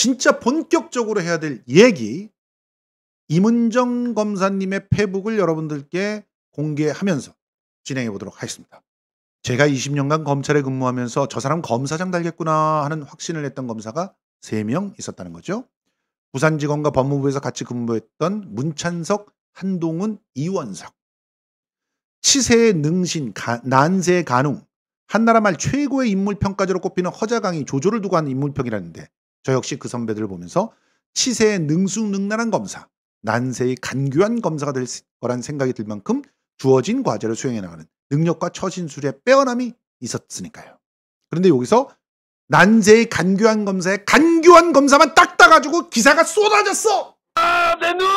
진짜 본격적으로 해야 될 얘기 이문정 검사님의 페북을 여러분들께 공개하면서 진행해 보도록 하겠습니다. 제가 20년간 검찰에 근무하면서 저 사람 검사장 달겠구나 하는 확신을 했던 검사가 3명 있었다는 거죠. 부산지검과 법무부에서 같이 근무했던 문찬석, 한동훈, 이원석. 치세의 능신, 가, 난세의 간웅, 한나라말 최고의 인물평가제로 꼽히는 허자강이 조조를 두고 한 인물평이라는데 저 역시 그 선배들을 보면서 치세의 능수능란한 검사, 난세의 간교한 검사가 될 거란 생각이 들 만큼 주어진 과제를 수행해 나가는 능력과 처신술의 빼어남이 있었으니까요. 그런데 여기서 난세의 간교한 검사에 간교한 검사만 딱 따가지고 기사가 쏟아졌어! 아, 내 눈!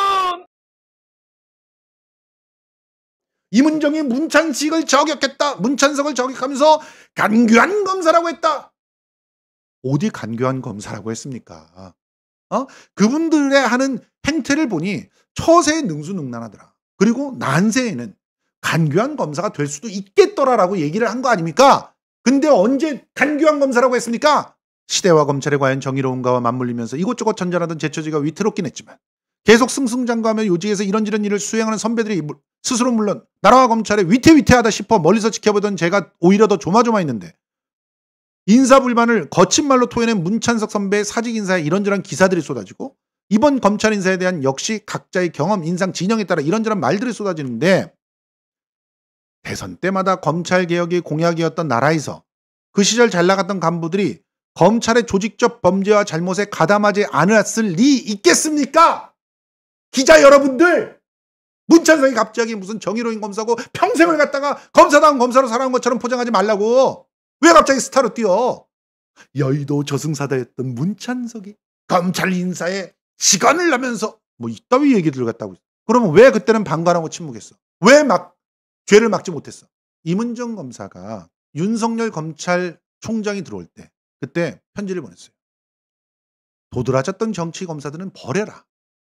이문정이 문찬식을 저격했다. 문찬석을 저격하면서 간교한 검사라고 했다. 어디 간교한 검사라고 했습니까? 어? 그분들의 하는 행태를 보니 처세에 능수능란하더라. 그리고 난세에는 간교한 검사가 될 수도 있겠더라라고 얘기를 한 거 아닙니까? 근데 언제 간교한 검사라고 했습니까? 시대와 검찰에 과연 정의로운가와 맞물리면서 이곳저곳 전전하던 제처지가 위태롭긴 했지만 계속 승승장구하며 요지에서 이런저런 일을 수행하는 선배들이 스스로 물론 나라와 검찰에 위태위태하다 싶어 멀리서 지켜보던 제가 오히려 더 조마조마했는데 인사 불만을 거친 말로 토해낸 문찬석 선배의 사직 인사에 이런저런 기사들이 쏟아지고 이번 검찰 인사에 대한 역시 각자의 경험, 인상, 진영에 따라 이런저런 말들이 쏟아지는데 대선 때마다 검찰 개혁이 공약이었던 나라에서 그 시절 잘 나갔던 간부들이 검찰의 조직적 범죄와 잘못에 가담하지 않았을 리 있겠습니까? 기자 여러분들! 문찬성이 갑자기 무슨 정의로인 검사고 평생을 갖다가 검사다운 검사로 살아온 것처럼 포장하지 말라고! 왜 갑자기 스타로 뛰어? 여의도 저승사다였던 문찬석이 검찰 인사에 시간을 나면서 뭐 이따위 얘기들을 갖다 고 있어. 그러면 왜 그때는 방관하고 침묵했어? 왜 막 죄를 막지 못했어? 이문정 검사가 윤석열 검찰총장이 들어올 때 그때 편지를 보냈어요. 도드라졌던 정치 검사들은 버려라.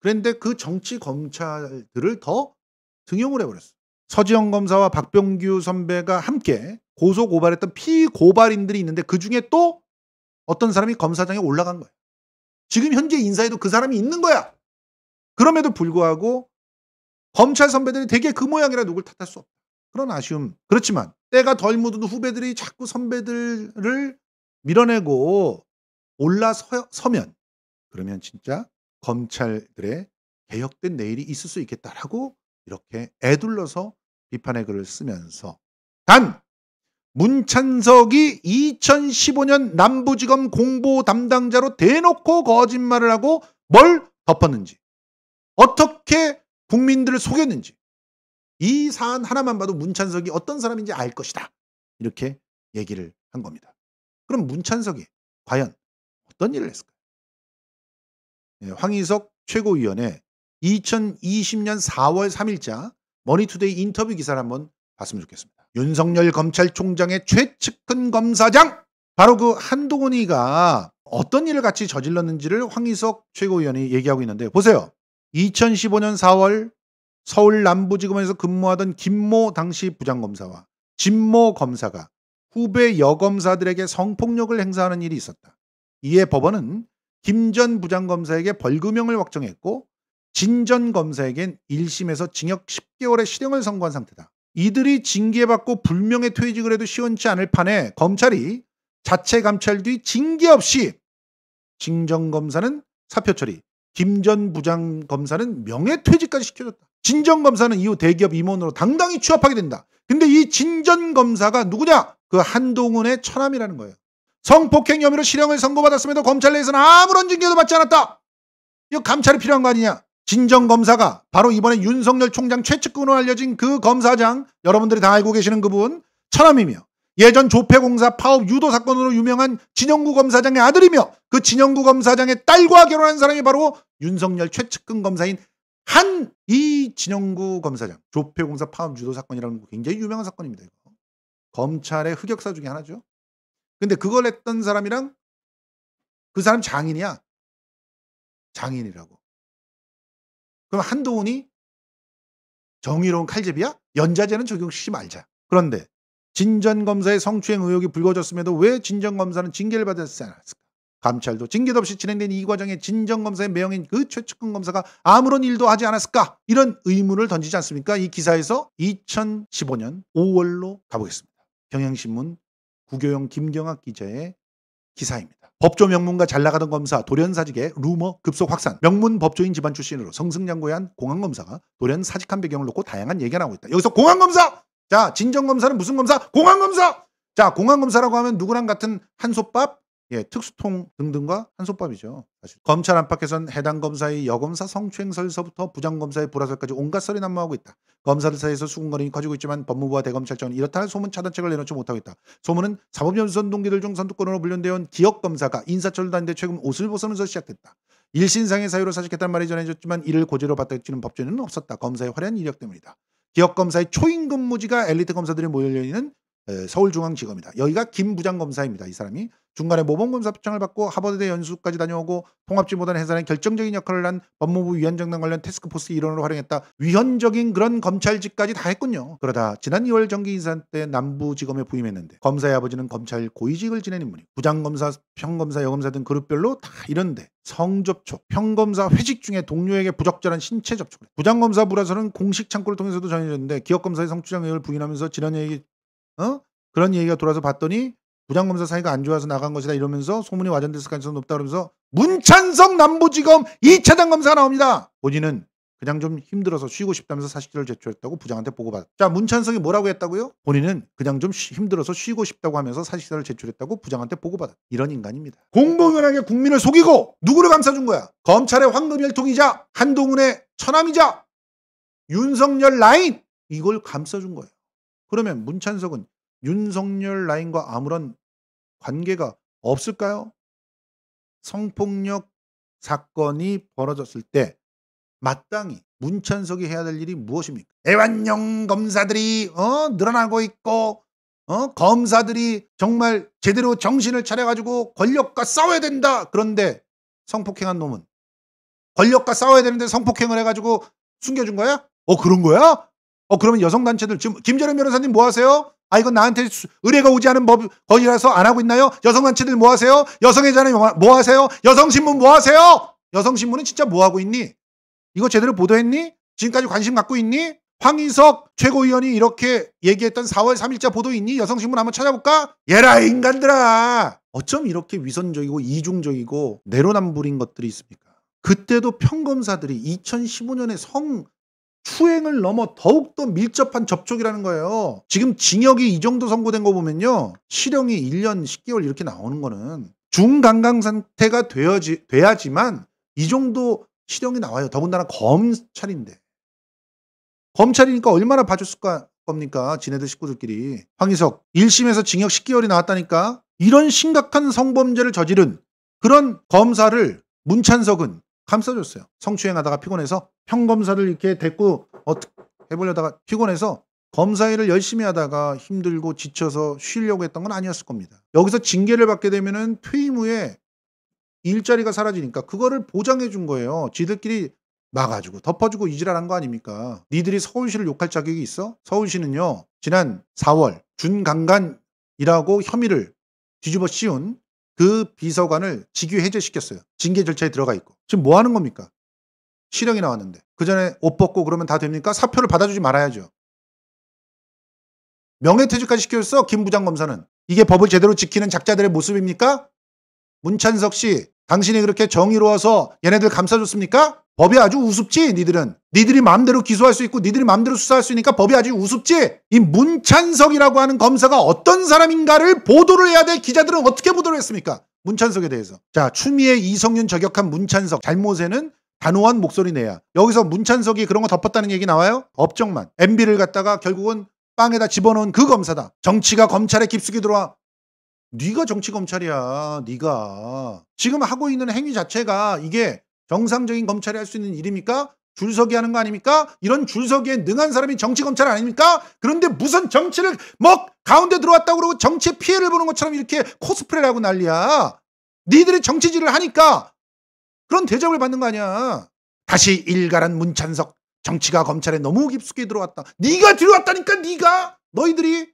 그런데 그 정치 검찰들을 더 등용을 해버렸어. 서지영 검사와 박병규 선배가 함께 고소 고발했던 피고발인들이 있는데 그 중에 또 어떤 사람이 검사장에 올라간 거야. 지금 현재 인사에도 그 사람이 있는 거야. 그럼에도 불구하고 검찰 선배들이 되게 그 모양이라 누굴 탓할 수 없다. 그런 아쉬움. 그렇지만 때가 덜 묻은 후배들이 자꾸 선배들을 밀어내고 올라서면 그러면 진짜 검찰들의 개혁된 내일이 있을 수 있겠다라고 이렇게 애둘러서 비판의 글을 쓰면서 단 문찬석이 2015년 남부지검 공보 담당자로 대놓고 거짓말을 하고 뭘 덮었는지, 어떻게 국민들을 속였는지, 이 사안 하나만 봐도 문찬석이 어떤 사람인지 알 것이다. 이렇게 얘기를 한 겁니다. 그럼 문찬석이 과연 어떤 일을 했을까요? 네, 황희석 최고위원회 2020년 4월 3일자 머니투데이 인터뷰 기사를 한번 봤으면 좋겠습니다. 윤석열 검찰총장의 최측근 검사장 바로 그 한동훈이가 어떤 일을 같이 저질렀는지를 황희석 최고위원이 얘기하고 있는데 요 보세요. 2015년 4월 서울 남부지검에서 근무하던 김모 당시 부장검사와 진모 검사가 후배 여검사들에게 성폭력을 행사하는 일이 있었다. 이에 법원은 김 전 부장검사에게 벌금형을 확정했고 진전 검사에겐 1심에서 징역 10개월의 실형을 선고한 상태다. 이들이 징계받고 불명예 퇴직을 해도 시원치 않을 판에 검찰이 자체 감찰 뒤 징계 없이 진정검사는 사표 처리, 김 전 부장검사는 명예퇴직까지 시켜줬다. 진정검사는 이후 대기업 임원으로 당당히 취업하게 된다. 근데 이 진전검사가 누구냐? 그 한동훈의 처남이라는 거예요. 성폭행 혐의로 실형을 선고받았음에도 검찰 내에서는 아무런 징계도 받지 않았다. 이거 감찰이 필요한 거 아니냐? 진정 검사가 바로 이번에 윤석열 총장 최측근으로 알려진 그 검사장 여러분들이 다 알고 계시는 그분 천함이며 예전 조폐공사 파업 유도 사건으로 유명한 진영구 검사장의 아들이며 그 진영구 검사장의 딸과 결혼한 사람이 바로 윤석열 최측근 검사인 한 이 진영구 검사장 조폐공사 파업 유도 사건이라는 굉장히 유명한 사건입니다. 이거. 검찰의 흑역사 중에 하나죠. 근데 그걸 했던 사람이랑 그 사람 장인이야. 장인이라고. 그럼 한동훈이 정의로운 칼집이야? 연자제는 적용시키지 말자. 그런데 진전검사의 성추행 의혹이 불거졌음에도 왜 진전검사는 징계를 받았지 않았을까? 감찰도 징계도 없이 진행된 이 과정에 진전검사의 매형인 그 최측근 검사가 아무런 일도 하지 않았을까? 이런 의문을 던지지 않습니까? 이 기사에서 2015년 5월로 가보겠습니다. 경향신문 구교영 김경학 기자의 기사입니다. 법조 명문가 잘 나가던 검사 돌연사직의 루머 급속 확산. 명문 법조인 집안 출신으로 성승장구한 공안검사가 돌연사직한 배경을 놓고 다양한 얘기가 나오고 있다. 여기서 공안검사! 자, 진정검사는 무슨 검사? 공안검사! 자, 공안검사라고 하면 누구랑 같은 한솥밥, 예, 특수통 등등과 한솥밥이죠. 검찰 안팎에선 해당 검사의 여검사 성추행설서부터 부장검사의 불화설까지 온갖 설이 난무하고 있다. 검사들 사이에서 수군거림이 커지고 있지만 법무부와 대검찰청은 이렇다 할 소문 차단책을 내놓지 못하고 있다. 소문은 사법연수선 동기들 중 선두권으로 분류되어 온기업검사가 인사철을 다는데 최근 옷을 벗어면서 시작됐다. 일신상의 사유로 사직했다는 말이 전해졌지만 이를 고지로 받아들이는 법조인은 없었다. 검사의 화려한 이력 때문이다. 기업검사의 초임근무지가 엘리트 검사들이 모여있는 서울중앙지검이다. 여기가 김 부장검사입니다. 이 사람이 중간에 모범검사 표창을 받고 하버드대 연수까지 다녀오고 통합지보단 해산에 결정적인 역할을 한 법무부 위헌정당 관련 테스크포스 일원으로 활용했다. 위헌적인 그런 검찰직까지 다 했군요. 그러다 지난 2월 정기 인사 때 남부지검에 부임했는데 검사의 아버지는 검찰 고위직을 지낸 인물이 부장검사, 평검사, 여검사 등 그룹별로 다 이런데 성접촉, 평검사 회직 중에 동료에게 부적절한 신체 접촉. 부장검사 부라서는 공식 창구를 통해서도 전해졌는데 기업검사의 성추장 의혹을 부인하면서 지난 해에 어? 그런 얘기가 돌아서 봤더니 부장검사 사이가 안 좋아서 나간 것이다 이러면서 소문이 와전됐을 가능성이 높다 그러면서 문찬성 남부지검 2차장 검사 가 나옵니다. 본인은 그냥 좀 힘들어서 쉬고 싶다면서 사실을 제출했다고 부장한테 보고받았다. 자, 문찬성이 뭐라고 했다고요? 본인은 그냥 좀 쉬, 힘들어서 쉬고 싶다고 하면서 사실을 제출했다고 부장한테 보고받았다. 이런 인간입니다. 공공연하게 국민을 속이고 누구를 감싸준 거야? 검찰의 황금혈통이자 한동훈의 처남이자 윤석열 라인 이걸 감싸준 거야 그러면 문찬석은 윤석열 라인과 아무런 관계가 없을까요? 성폭력 사건이 벌어졌을 때 마땅히 문찬석이 해야 될 일이 무엇입니까? 애완용 검사들이 어? 늘어나고 있고 어? 검사들이 정말 제대로 정신을 차려가지고 권력과 싸워야 된다. 그런데 성폭행한 놈은 권력과 싸워야 되는데 성폭행을 해가지고 숨겨준 거야? 어 그런 거야? 어 그러면 여성 단체들 지금 김재련 변호사님 뭐 하세요? 아 이건 나한테 의뢰가 오지 않은 법 거기라서 안 하고 있나요? 여성 단체들 뭐 하세요? 여성의 자는 뭐, 뭐 하세요? 여성 신문 뭐 하세요? 여성 신문은 진짜 뭐 하고 있니? 이거 제대로 보도했니? 지금까지 관심 갖고 있니? 황인석 최고위원이 이렇게 얘기했던 4월 3일자 보도 있니? 여성신문 한번 찾아볼까? 얘라 인간들아 어쩜 이렇게 위선적이고 이중적이고 내로남불인 것들이 있습니까? 그때도 평검사들이 2015년에 성 투행을 넘어 더욱더 밀접한 접촉이라는 거예요. 지금 징역이 이 정도 선고된 거 보면요. 실형이 1년 10개월 이렇게 나오는 거는 중강강 상태가 되어지, 돼야지만 이 정도 실형이 나와요. 더군다나 검찰인데. 검찰이니까 얼마나 봐줬을 겁니까? 지네들 식구들끼리. 황희석 1심에서 징역 10개월이 나왔다니까? 이런 심각한 성범죄를 저지른 그런 검사를 문찬석은 감싸줬어요. 성추행하다가 피곤해서 평검사를 이렇게 데리고 어떻게 해보려다가 피곤해서 검사 일을 열심히 하다가 힘들고 지쳐서 쉬려고 했던 건 아니었을 겁니다. 여기서 징계를 받게 되면 퇴임 후에 일자리가 사라지니까 그거를 보장해 준 거예요. 지들끼리 막아주고 덮어주고 이질랄한거 아닙니까? 니들이 서울시를 욕할 자격이 있어? 서울시는요 지난 4월 준강간이라고 혐의를 뒤집어 씌운 그 비서관을 직위 해제시켰어요. 징계 절차에 들어가 있고 지금 뭐 하는 겁니까? 실형이 나왔는데 그 전에 옷 벗고 그러면 다 됩니까? 사표를 받아주지 말아야죠. 명예퇴직까지 시켰어 김 부장 검사는. 이게 법을 제대로 지키는 작자들의 모습입니까? 문찬석 씨 당신이 그렇게 정의로워서 얘네들 감싸줬습니까? 법이 아주 우습지 니들은. 니들이 마음대로 기소할 수 있고 니들이 마음대로 수사할 수 있으니까 법이 아주 우습지. 이 문찬석이라고 하는 검사가 어떤 사람인가를 보도를 해야 돼 기자들은 어떻게 보도를 했습니까? 문찬석에 대해서. 자, 추미애 이성윤 저격한 문찬석 잘못에는 단호한 목소리 내야. 여기서 문찬석이 그런 거 덮었다는 얘기 나와요? 업적만. MB를 갖다가 결국은 빵에다 집어넣은 그 검사다. 정치가 검찰에 깊숙이 들어와. 네가 정치 검찰이야. 네가 지금 하고 있는 행위 자체가 이게 정상적인 검찰이 할 수 있는 일입니까? 줄서기 하는 거 아닙니까? 이런 줄서기에 능한 사람이 정치 검찰 아닙니까? 그런데 무슨 정치를 먹 가운데 들어왔다고 그러고 정치에 피해를 보는 것처럼 이렇게 코스프레를 하고 난리야. 니들이 정치질을 하니까 그런 대접을 받는 거 아니야. 다시 일가란 문찬석 정치가 검찰에 너무 깊숙이 들어왔다. 니가 들어왔다니까 니가 너희들이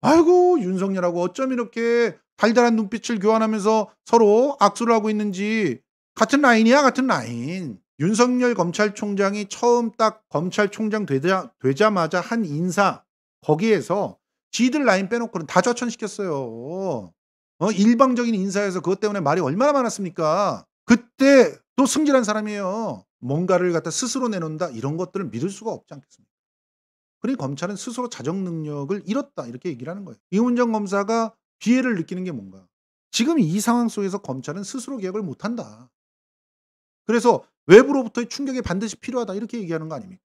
아이고 윤석열하고 어쩜 이렇게 달달한 눈빛을 교환하면서 서로 악수를 하고 있는지 같은 라인이야 같은 라인. 윤석열 검찰총장이 처음 딱 검찰총장 되자, 되자마자 한 인사 거기에서 지들 라인 빼놓고는 다 좌천시켰어요. 어, 일방적인 인사에서 그것 때문에 말이 얼마나 많았습니까? 그때 또 승질한 사람이에요. 뭔가를 갖다 스스로 내놓는다 이런 것들을 믿을 수가 없지 않겠습니까? 그러니 검찰은 스스로 자정 능력을 잃었다 이렇게 얘기를 하는 거예요. 이문정 검사가 비애를 느끼는 게 뭔가? 지금 이 상황 속에서 검찰은 스스로 개혁을 못한다. 그래서 외부로부터의 충격이 반드시 필요하다 이렇게 얘기하는 거 아닙니까?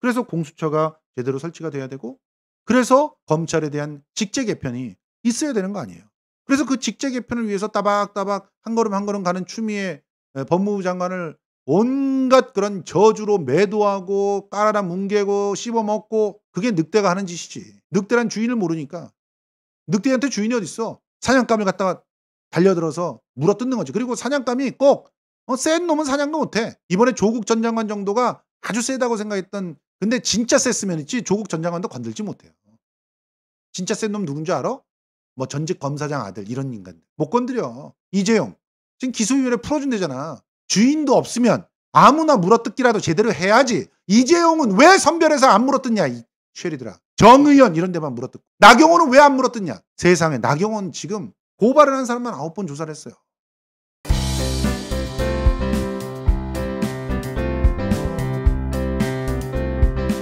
그래서 공수처가 제대로 설치가 돼야 되고 그래서 검찰에 대한 직제 개편이 있어야 되는 거 아니에요. 그래서 그 직제 개편을 위해서 따박따박 한 걸음 한 걸음 가는 추미애 법무부 장관을 온갖 그런 저주로 매도하고 깔아라 뭉개고 씹어먹고 그게 늑대가 하는 짓이지. 늑대란 주인을 모르니까. 늑대한테 주인이 어딨어. 사냥감을 갖다가 달려들어서 물어뜯는 거지. 그리고 사냥감이 꼭 어, 센 놈은 사냥도 못해. 이번에 조국 전 장관 정도가 아주 세다고 생각했던 근데 진짜 셌으면 있지 조국 전 장관도 건들지 못해요. 진짜 센 놈 누군지 알아? 뭐 전직 검사장 아들 이런 인간들 못 건드려. 이재용 지금 기소유예를 풀어준대잖아. 주인도 없으면 아무나 물어뜯기라도 제대로 해야지. 이재용은 왜 선별해서 안 물어뜯냐 이 쉐리들아. 정의연 이런 데만 물어뜯고 나경원은 왜 안 물어뜯냐. 세상에 나경원 지금 고발을 한 사람만 아홉 번 조사를 했어요.